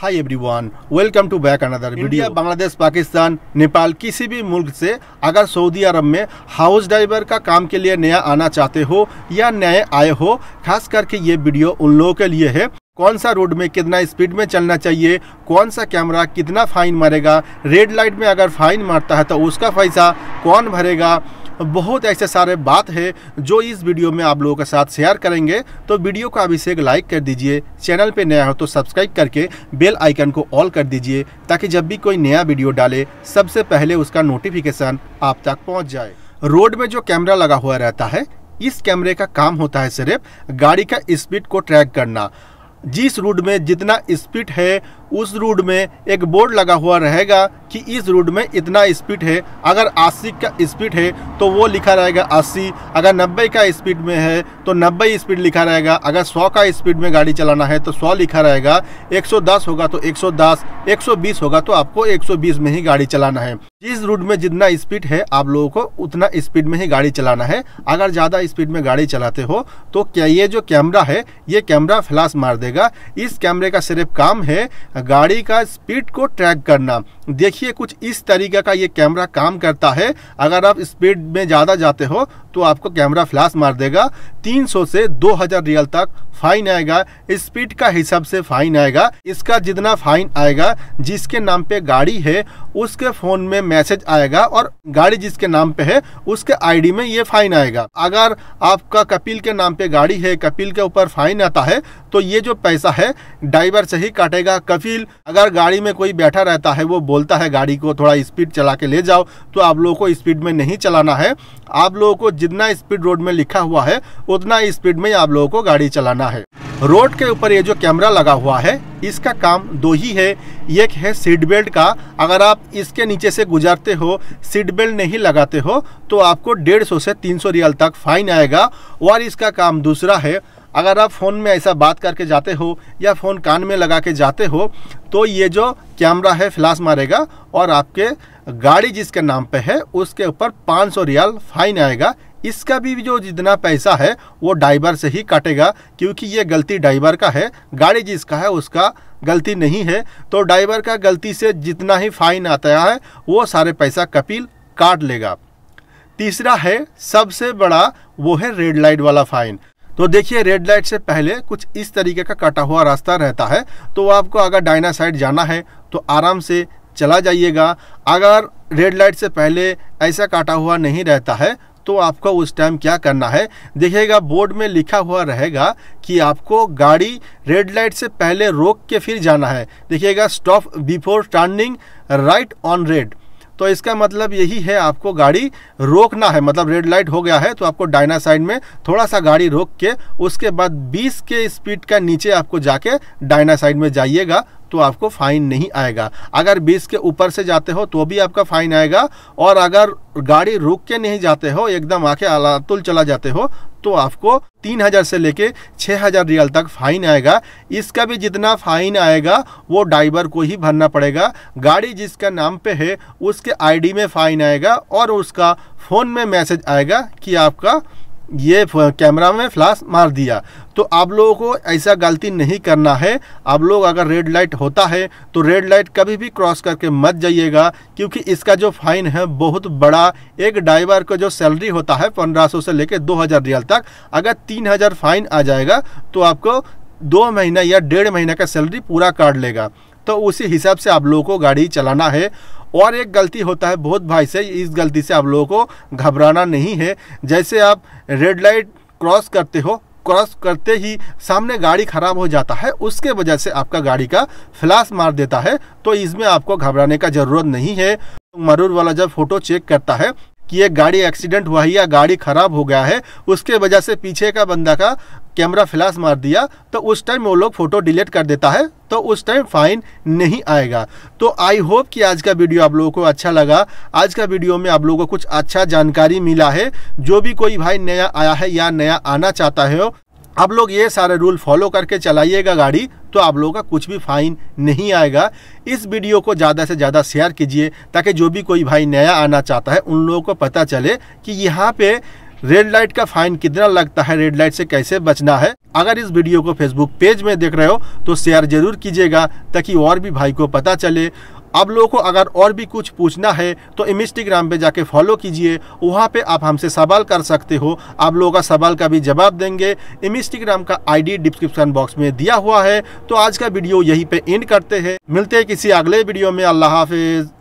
hi everyone welcome to back another video Bangladesh Pakistan Nepal किसी भी मुल्क से अगर सऊदी अरब में हाउस ड्राइवर का काम के लिए नया आना चाहते हो या नए आए हो खास करके ये वीडियो उन लोगों के लिए है कौन सा रोड में कितना स्पीड में चलना चाहिए कौन सा कैमरा कितना फाइन मारेगा रेड लाइट में अगर फाइन मारता है तो उसका पैसा कौन भरेगा बहुत ऐसे सारे बात है जो इस वीडियो में आप लोगों के साथ शेयर करेंगे तो वीडियो को अभी से एक लाइक कर दीजिए चैनल पर नया हो तो सब्सक्राइब करके बेल आइकन को ऑल कर दीजिए ताकि जब भी कोई नया वीडियो डाले सबसे पहले उसका नोटिफिकेशन आप तक पहुँच जाए रोड में जो कैमरा लगा हुआ रहता है इस कैमरे का काम होता है सिर्फ गाड़ी का स्पीड को ट्रैक करना जिस रूट में जितना स्पीड है उस रूट में एक बोर्ड लगा हुआ रहेगा कि इस रूट में इतना स्पीड है अगर 80 का स्पीड है तो वो लिखा रहेगा 80 अगर 90 का स्पीड में है तो 90 स्पीड लिखा रहेगा अगर 100 का स्पीड में गाड़ी चलाना है तो 100 लिखा रहेगा 110 होगा तो 110 120 होगा तो आपको 120 में ही गाड़ी चलाना है जिस रूट में जितना स्पीड है आप लोगों को उतना स्पीड में ही गाड़ी चलाना है अगर ज़्यादा स्पीड में गाड़ी चलाते हो तो क्या ये जो कैमरा है ये कैमरा फ्लैश मार देगा इस कैमरे का सिर्फ काम है गाड़ी का स्पीड को ट्रैक करना देखिए कुछ इस तरीके का ये कैमरा काम करता है अगर आप स्पीड में ज़्यादा जाते हो तो आपको कैमरा फ्लैश मार देगा 300 से 2000 रियल तक फाइन आएगा स्पीड का हिसाब से फाइन आएगा इसका जितना फाइन आएगा जिसके नाम पे गाड़ी है उसके फ़ोन में मैसेज आएगा और गाड़ी जिसके नाम पे है उसके आईडी में ये फाइन आएगा अगर आपका कपिल के नाम पे गाड़ी है कपिल के ऊपर फाइन आता है तो ये जो पैसा है ड्राइवर से ही काटेगा कभी मुश्किल अगर गाड़ी में कोई बैठा रहता है वो बोलता है गाड़ी को थोड़ा स्पीड चला के ले जाओ तो आप लोगों को स्पीड में नहीं चलाना है आप लोगों को जितना स्पीड रोड में लिखा हुआ है उतना स्पीड में आप लोगों को गाड़ी चलाना है रोड के ऊपर ये जो कैमरा लगा हुआ है इसका काम दो ही है एक है सीट बेल्ट का अगर आप इसके नीचे से गुजरते हो सीट बेल्ट नहीं लगाते हो तो आपको डेढ़ सौ से तीन सौ रियल तक फाइन आएगा और इसका काम दूसरा है अगर आप फ़ोन में ऐसा बात करके जाते हो या फ़ोन कान में लगा के जाते हो तो ये जो कैमरा है फ्लाश मारेगा और आपके गाड़ी जिसके नाम पे है उसके ऊपर 500 रियाल फाइन आएगा इसका भी जो जितना पैसा है वो ड्राइवर से ही काटेगा क्योंकि ये गलती ड्राइवर का है गाड़ी जिसका है उसका गलती नहीं है तो ड्राइवर का गलती से जितना ही फाइन आता है वो सारे पैसा कपिल काट लेगा तीसरा है सबसे बड़ा वो है रेड लाइट वाला फाइन तो देखिए रेड लाइट से पहले कुछ इस तरीके का कटा हुआ रास्ता रहता है तो आपको अगर डाइना साइड जाना है तो आराम से चला जाइएगा अगर रेड लाइट से पहले ऐसा काटा हुआ नहीं रहता है तो आपको उस टाइम क्या करना है देखिएगा बोर्ड में लिखा हुआ रहेगा कि आपको गाड़ी रेड लाइट से पहले रोक के फिर जाना है देखिएगा stop before turning right on red तो इसका मतलब यही है आपको गाड़ी रोकना है मतलब रेड लाइट हो गया है तो आपको डायना साइड में थोड़ा सा गाड़ी रोक के उसके बाद 20 के स्पीड का नीचे आपको जाके डायना साइड में जाइएगा तो आपको फाइन नहीं आएगा अगर 20 के ऊपर से जाते हो तो भी आपका फाइन आएगा और अगर गाड़ी रुक के नहीं जाते हो एकदम आके अलातुल चला जाते हो तो आपको तीन हज़ार से लेके छः हज़ार रियाल तक फ़ाइन आएगा इसका भी जितना फ़ाइन आएगा वो ड्राइवर को ही भरना पड़ेगा गाड़ी जिसका नाम पे है उसके आईडी में फ़ाइन आएगा और उसका फ़ोन में मैसेज आएगा कि आपका ये कैमरा में फ्लाश मार दिया तो आप लोगों को ऐसा गलती नहीं करना है आप लोग अगर रेड लाइट होता है तो रेड लाइट कभी भी क्रॉस करके मत जाइएगा क्योंकि इसका जो फाइन है बहुत बड़ा एक ड्राइवर का जो सैलरी होता है पंद्रह से लेकर दो हज़ार रियल तक अगर तीन हज़ार फाइन आ जाएगा तो आपको दो महीना या डेढ़ महीना का सैलरी पूरा काट लेगा तो उसी हिसाब से आप लोगों को गाड़ी चलाना है और एक गलती होता है बहुत भाई से इस गलती से आप लोगों को घबराना नहीं है जैसे आप रेड लाइट क्रॉस करते हो क्रॉस करते ही सामने गाड़ी खराब हो जाता है उसके वजह से आपका गाड़ी का फ्लैश मार देता है तो इसमें आपको घबराने का ज़रूरत नहीं है मरूर वाला जब फोटो चेक करता है कि एक गाड़ी एक्सीडेंट हुआ है या गाड़ी ख़राब हो गया है उसके वजह से पीछे का बंदा का कैमरा फ्लैश मार दिया तो उस टाइम वो लोग फ़ोटो डिलीट कर देता है तो उस टाइम फाइन नहीं आएगा तो आई होप कि आज का वीडियो आप लोगों को अच्छा लगा आज का वीडियो में आप लोगों को कुछ अच्छा जानकारी मिला है जो भी कोई भाई नया आया है या नया आना चाहता है आप लोग ये सारे रूल फॉलो करके चलाइएगा गाड़ी तो आप लोगों का कुछ भी फाइन नहीं आएगा इस वीडियो को ज़्यादा से ज़्यादा शेयर कीजिए ताकि जो भी कोई भाई नया आना चाहता है उन लोगों को पता चले कि यहाँ पे रेड लाइट का फाइन कितना लगता है रेड लाइट से कैसे बचना है अगर इस वीडियो को फेसबुक पेज में देख रहे हो तो शेयर जरूर कीजिएगा ताकि और भी भाई को पता चले आप लोगों को अगर और भी कुछ पूछना है तो इंस्टाग्राम पे जाके फॉलो कीजिए वहाँ पे आप हमसे सवाल कर सकते हो आप लोगों का सवाल का भी जवाब देंगे इंस्टाग्राम का आईडी डिस्क्रिप्शन बॉक्स में दिया हुआ है तो आज का वीडियो यहीं पे एंड करते हैं मिलते हैं किसी अगले वीडियो में अल्लाह हाफिज़